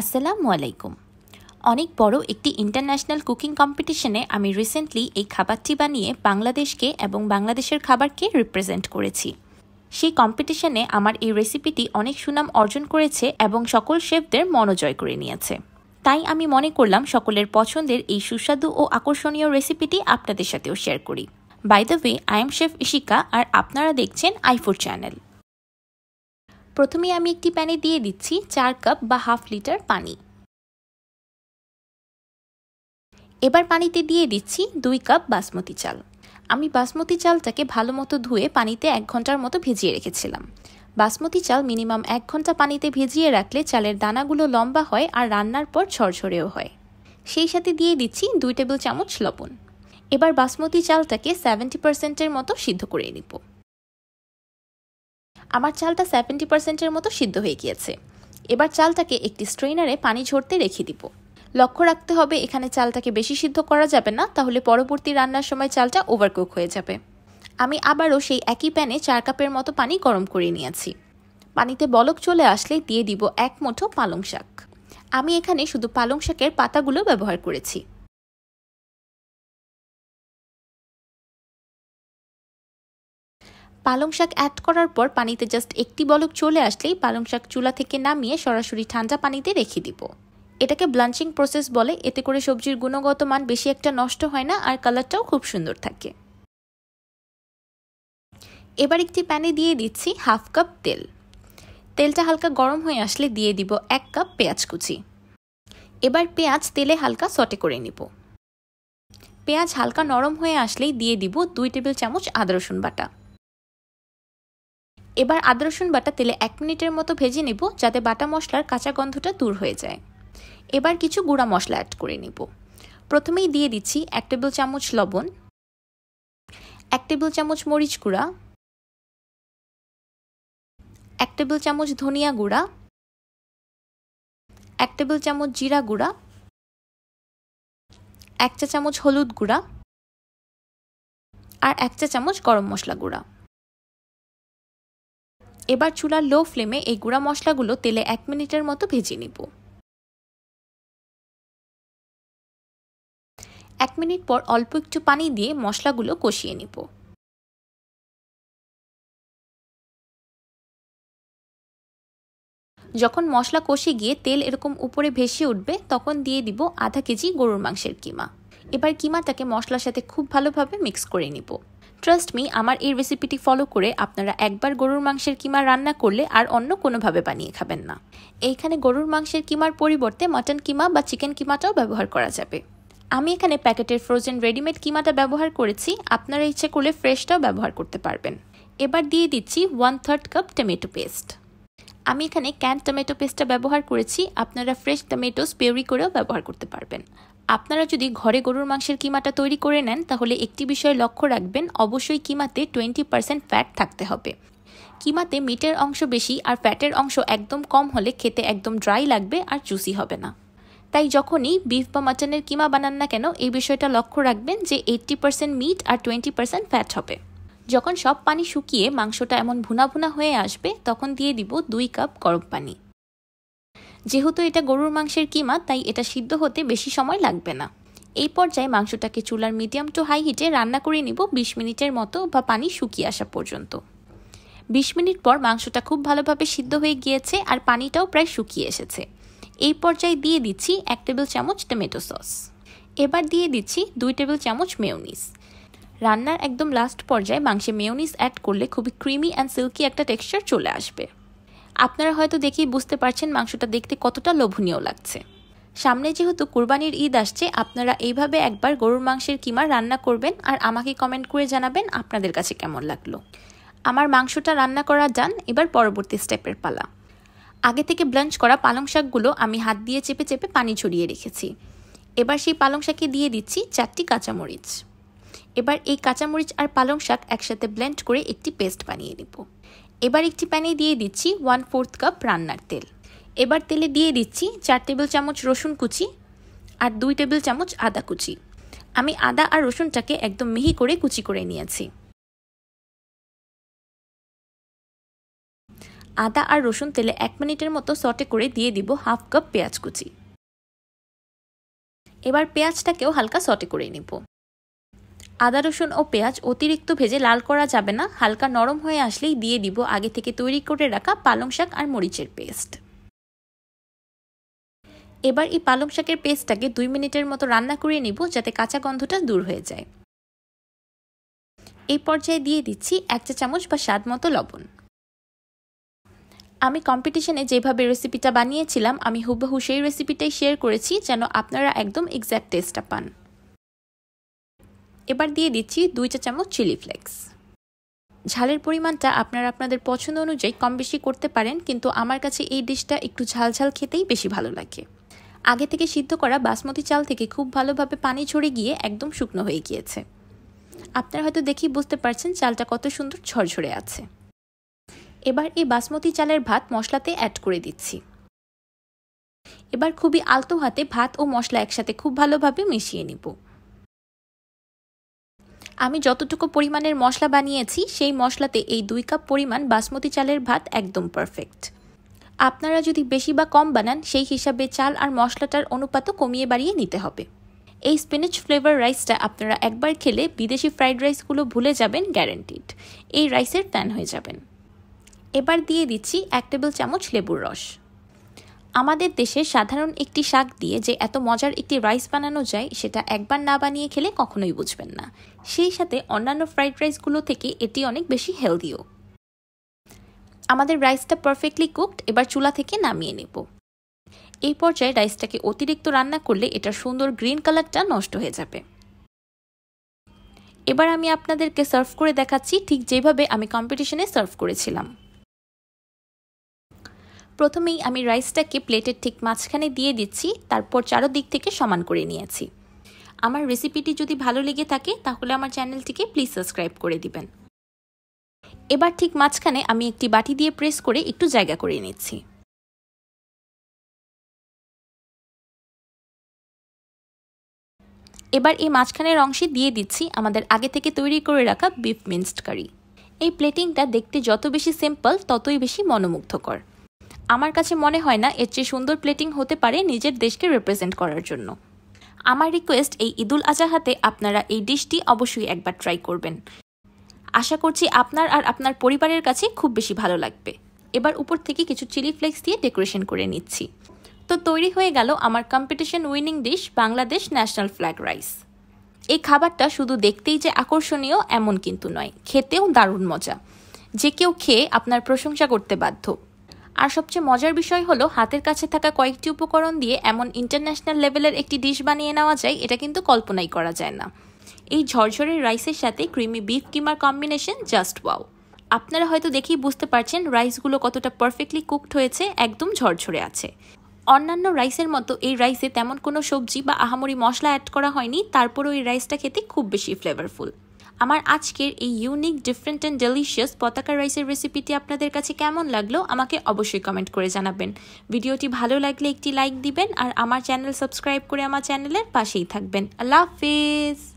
আসসালামু আলাইকুম অনেক বড় একটি ইন্টারন্যাশনাল কুকিং কম্পিটিশনে আমি রিসেন্টলি এই খাবারটি বানিয়ে বাংলাদেশকে এবং বাংলাদেশের খাবারকে রিপ্রেজেন্ট করেছি সেই কম্পিটিশনে আমার এই রেসিপিটি অনেক সুনাম অর্জন করেছে এবং সকল শেফদের মনোজয় করে নিয়েছে তাই আমি মনে করলাম সকলের পছন্দের এই সুস্বাদু ও আকর্ষণীয় রেসিপিটি আপনাদের সাথেও শেয়ার করি by the way I am chef Ishika আর আপনারা দেখছেন আইফুড চ্যানেল প্রথমে আমি একটি প্যানে দিয়ে দিচ্ছি চার কাপ বা হাফ লিটার পানি এবার পানিতে দিয়ে দিচ্ছি দুই কাপ বাসমতি চাল আমি বাসমতি চালটাকে ভালো মতো ধুয়ে পানিতে এক ঘন্টার মতো ভিজিয়ে রেখেছিলাম বাসমতি চাল মিনিমাম এক ঘন্টা পানিতে ভিজিয়ে রাখলে চালের দানাগুলো লম্বা হয় আর রান্নার পর ঝরঝরেও হয় সেই সাথে দিয়ে দিচ্ছি দুই টেবিল চামচ লবণ এবার বাসমতি চালটাকে সেভেন্টি পার্সেন্টের মতো সিদ্ধ করে নেব আমার চালটা সেভেন্টি পার্সেন্টের মতো সিদ্ধ হয়ে গিয়েছে এবার চালটাকে একটি স্ট্রেনারে পানি ঝরতে রেখে দিব লক্ষ্য রাখতে হবে এখানে চালটাকে বেশি সিদ্ধ করা যাবে না তাহলে পরবর্তী রান্নার সময় চালটা ওভারকুক হয়ে যাবে আমি আবারও সেই একই প্যানে চার কাপের মতো পানি গরম করে নিয়েছি পানিতে বলক চলে আসলে দিয়ে দিব এক মুঠো পালং শাক আমি এখানে শুধু পালং শাকের পাতাগুলো ব্যবহার করেছি পালং শাক অ্যাড করার পর পানিতে জাস্ট একটি বলক চলে আসলেই পালং শাক চুলা থেকে নামিয়ে সরাসরি ঠান্ডা পানিতে রেখে দিব এটাকে ব্লাঞ্চিং প্রসেস বলে এতে করে সবজির গুণগত মান বেশি একটা নষ্ট হয় না আর কালারটাও খুব সুন্দর থাকে এবার একটি প্যানে দিয়ে দিচ্ছি হাফ কাপ তেল তেলটা হালকা গরম হয়ে আসলে দিয়ে দিব এক কাপ পেঁয়াজ কুচি এবার পেঁয়াজ তেলে হালকা সটে করে নিব পেঁয়াজ হালকা নরম হয়ে আসলেই দিয়ে দিব দুই টেবিল চামচ আদা রসুন বাটা এবার আদা রসুন বাটা তেলে এক মিনিটের মতো ভেজে নেব যাতে বাটা মশলার কাঁচা গন্ধটা দূর হয়ে যায় এবার কিছু গুঁড়া মশলা অ্যাড করে নেব প্রথমেই দিয়ে দিচ্ছি এক টেবিল চামচ লবণ এক টেবিল চামচ মরিচ গুঁড়া এক টেবিল চামচ ধনিয়া গুঁড়া এক টেবিল চামচ জিরা গুঁড়া এক চা চামচ হলুদ গুঁড়া আর এক চা চামচ গরম মশলা গুঁড়া এবার চুলার লো ফ্লেমে এই গুঁড়া মশলাগুলো তেলে এক মিনিটের মতো ভেজে নিব এক মিনিট পর অল্প একটু পানি দিয়ে মশলাগুলো কষিয়ে নিব যখন মশলা কষে গিয়ে তেল এরকম উপরে ভেসে উঠবে তখন দিয়ে দিব আধা কেজি গরুর মাংসের কিমা এবার কিমাটাকে মশলার সাথে খুব ভালোভাবে মিক্স করে নিব ট্রাস্ট মি আমার এই রেসিপিটি ফলো করে আপনারা একবার গরুর মাংসের কিমা রান্না করলে আর অন্য কোনোভাবে বানিয়ে খাবেন না এইখানে গরুর মাংসের কিমার পরিবর্তে মাটন কিমা বা চিকেন কিমাটাও ব্যবহার করা যাবে আমি এখানে প্যাকেটের ফ্রোজেন রেডিমেড কিমাটা ব্যবহার করেছি আপনারা ইচ্ছে করলে ফ্রেশটাও ব্যবহার করতে পারবেন এবার দিয়ে দিচ্ছি one third cup tomato paste আমি এখানে ক্যান টমেটো পেস্টটা ব্যবহার করেছি আপনারা ফ্রেশ টমেটোস পেউরি করেও ব্যবহার করতে পারবেন আপনারা যদি ঘরে গরুর মাংসের কিমাটা তৈরি করে নেন তাহলে একটি বিষয় লক্ষ্য রাখবেন অবশ্যই কিমাতে টোয়েন্টি পার্সেন্ট ফ্যাট থাকতে হবে কিমাতে মিটের অংশ বেশি আর ফ্যাটের অংশ একদম কম হলে খেতে একদম ড্রাই লাগবে আর জুসি হবে না তাই যখনই বিফ বা মাটনের কিমা বানান না কেন এই বিষয়টা লক্ষ্য রাখবেন যে এইট্টি পার্সেন্ট মিট আর টোয়েন্টি পার্সেন্ট ফ্যাট হবে যখন সব পানি শুকিয়ে মাংসটা এমন ভুনা ভুনা হয়ে আসবে তখন দিয়ে দিব দুই কাপ গরম পানি যেহেতু এটা গরুর মাংসের কিমা তাই এটা সিদ্ধ হতে বেশি সময় লাগবে না এই পর্যায়ে মাংসটাকে চুলার মিডিয়াম টু হাই হিটে রান্না করে নিব বিশ মিনিটের মতো বা পানি শুকিয়ে আসা পর্যন্ত বিশ মিনিট পর মাংসটা খুব ভালোভাবে সিদ্ধ হয়ে গিয়েছে আর পানিটাও প্রায় শুকিয়ে এসেছে এই পর্যায়ে দিয়ে দিচ্ছি এক টেবিল চামচ টমেটো সস এবার দিয়ে দিচ্ছি দুই টেবিল চামচ মেয়নিস রান্নার একদম লাস্ট পর্যায়ে মাংসে মেয়নিস অ্যাড করলে খুবই ক্রিমি অ্যান্ড সিল্কি একটা টেক্সচার চলে আসবে আপনারা হয়তো দেখেই বুঝতে পারছেন মাংসটা দেখতে কতটা লোভনীয় লাগছে সামনে যেহেতু কুরবানির ঈদ আসছে আপনারা এইভাবে একবার গরুর মাংসের কিমা রান্না করবেন আর আমাকে কমেন্ট করে জানাবেন আপনাদের কাছে কেমন লাগলো আমার মাংসটা রান্না করা যান এবার পরবর্তী স্টেপের পালা আগে থেকে ব্লাঞ্চ করা পালং শাকগুলো আমি হাত দিয়ে চেপে চেপে পানি ছড়িয়ে রেখেছি এবার সেই পালং শাকে দিয়ে দিচ্ছি চারটি কাঁচামরিচ এবার এই কাঁচামরিচ আর পালং শাক একসাথে ব্লেন্ড করে একটি পেস্ট বানিয়ে নেব এবার একটি প্যানে দিয়ে দিচ্ছি ওয়ান ফোর্থ কাপ রান্নার তেল এবার তেলে দিয়ে দিচ্ছি চার টেবিল চামচ রসুন কুচি আর দুই টেবিল চামচ আদা কুচি আমি আদা আর রসুনটাকে একদম মিহি করে কুচি করে নিয়েছি আদা আর রসুন তেলে এক মিনিটের মতো সটে করে দিয়ে দিব হাফ কাপ পেঁয়াজ কুচি এবার পেঁয়াজটাকেও হালকা সটে করে নেব আদা রসুন ও পেঁয়াজ অতিরিক্ত ভেজে লাল করা যাবে না হালকা নরম হয়ে আসলেই দিয়ে দিব আগে থেকে তৈরি করে রাখা পালং শাক আর মরিচের পেস্ট এবার এই পালং শাকের পেস্টটাকে দুই মিনিটের মতো রান্না করে নিব যাতে কাঁচা গন্ধটা দূর হয়ে যায় এই পর্যায়ে দিয়ে দিচ্ছি এক চা চামচ বা স্বাদ মতো লবণ আমি কম্পিটিশনে যেভাবে রেসিপিটা বানিয়েছিলাম আমি হুবহু সেই রেসিপিটাই শেয়ার করেছি যেন আপনারা একদম এক্স্যাক্ট টেস্টটা পান এবার দিয়ে দিচ্ছি দুই চা চামচ চিলি ফ্লেক্স ঝালের পরিমাণটা আপনারা আপনাদের পছন্দ অনুযায়ী কম বেশি করতে পারেন কিন্তু আমার কাছে এই ডিশটা একটু ঝালঝাল খেতেই বেশি ভালো লাগে আগে থেকে সিদ্ধ করা বাসমতি চাল থেকে খুব ভালোভাবে পানি ঝরে গিয়ে একদম শুকনো হয়ে গিয়েছে আপনারা হয়তো দেখেই বুঝতে পারছেন চালটা কত সুন্দর ঝরঝরে আছে এবার এই বাসমতি চালের ভাত মশলাতে অ্যাড করে দিচ্ছি এবার খুবই আলতো হাতে ভাত ও মশলা একসাথে খুব ভালোভাবে মিশিয়ে নিব আমি যতটুকু পরিমাণের মশলা বানিয়েছি সেই মশলাতে এই দুই কাপ পরিমাণ বাসমতি চালের ভাত একদম পারফেক্ট আপনারা যদি বেশি বা কম বানান সেই হিসাবে চাল আর মশলাটার অনুপাতও কমিয়ে বাড়িয়ে নিতে হবে এই স্পিনাচ ফ্লেভার রাইসটা আপনারা একবার খেলে বিদেশি ফ্রাইড রাইসগুলো ভুলে যাবেন গ্যারেন্টিড এই রাইসের ফ্যান হয়ে যাবেন এবার দিয়ে দিচ্ছি এক টেবিল চামচ লেবুর রস আমাদের দেশে সাধারণ একটি শাক দিয়ে যে এত মজার একটি রাইস বানানো যায় সেটা একবার না বানিয়ে খেলে কখনোই বুঝবেন না সেই সাথে অন্যান্য ফ্রাইড রাইসগুলো থেকে এটি অনেক বেশি হেলদিও আমাদের রাইসটা পারফেক্টলি কুকড এবার চুলা থেকে নামিয়ে নেব এই পর্যায়ে রাইসটাকে অতিরিক্ত রান্না করলে এটা সুন্দর গ্রিন কালারটা নষ্ট হয়ে যাবে এবার আমি আপনাদেরকে সার্ভ করে দেখাচ্ছি ঠিক যেভাবে আমি কম্পিটিশনে সার্ভ করেছিলাম প্রথমেই আমি রাইসটাকে প্লেটের ঠিক মাঝখানে দিয়ে দিচ্ছি তারপর চারো দিক থেকে সমান করে নিয়েছি আমার রেসিপিটি যদি ভালো লেগে থাকে তাহলে আমার চ্যানেলটিকে প্লিজ সাবস্ক্রাইব করে দিবেন এবার ঠিক মাঝখানে আমি একটি বাটি দিয়ে প্রেস করে একটু জায়গা করে নিচ্ছি এবার এই মাঝখানের অংশে দিয়ে দিচ্ছি আমাদের আগে থেকে তৈরি করে রাখা বিফ মিন্সড কারি এই প্লেটিংটা দেখতে যত বেশি সিম্পল ততই বেশি মনোমুগ্ধকর আমার কাছে মনে হয় না এর চেয়ে সুন্দর প্লেটিং হতে পারে নিজের দেশকে রিপ্রেজেন্ট করার জন্য আমার রিকোয়েস্ট এই ঈদুল আজাহাতে আপনারা এই ডিশটি অবশ্যই একবার ট্রাই করবেন আশা করছি আপনার আর আপনার পরিবারের কাছে খুব বেশি ভালো লাগবে এবার উপর থেকে কিছু চিলি ফ্লেক্স দিয়ে ডেকোরেশন করে নিচ্ছি তো তৈরি হয়ে গেল আমার competition winning dish Bangladesh national flag rice এই খাবারটা শুধু দেখতেই যে আকর্ষণীয় এমন কিন্তু নয় খেতেও দারুণ মজা যে কেউ খেয়ে আপনার প্রশংসা করতে বাধ্য আর সবচেয়ে মজার বিষয় হলো হাতের কাছে থাকা কয়েকটি উপকরণ দিয়ে এমন ইন্টারন্যাশনাল লেভেলের একটি ডিশ বানিয়ে নেওয়া যায় এটা কিন্তু কল্পনাই করা যায় না এই ঝরঝরে রাইসের সাথে ক্রিমি বিফ কিমার কম্বিনেশন জাস্ট ওয়াও আপনারা হয়তো দেখেই বুঝতে পারছেন রাইসগুলো কতটা পারফেক্টলি কুকড হয়েছে একদম ঝরঝরে আছে অন্যান্য রাইসের মতো এই রাইসে তেমন কোনো সবজি বা আহামরি মশলা অ্যাড করা হয়নি তারপরও এই রাইসটা খেতে খুব বেশি ফ্লেভারফুল আমার আজকের এই ইউনিক ডিফারেন্ট অ্যান্ড ডেলিশিয়াস পতাকা রাইসের রেসিপিটি আপনাদের কাছে কেমন লাগলো আমাকে অবশ্যই কমেন্ট করে জানাবেন ভিডিওটি ভালো লাগলে একটি লাইক দিবেন আর আমার চ্যানেল সাবস্ক্রাইব করে আমার চ্যানেলের পাশেই থাকবেন আল্লাহ হাফিজ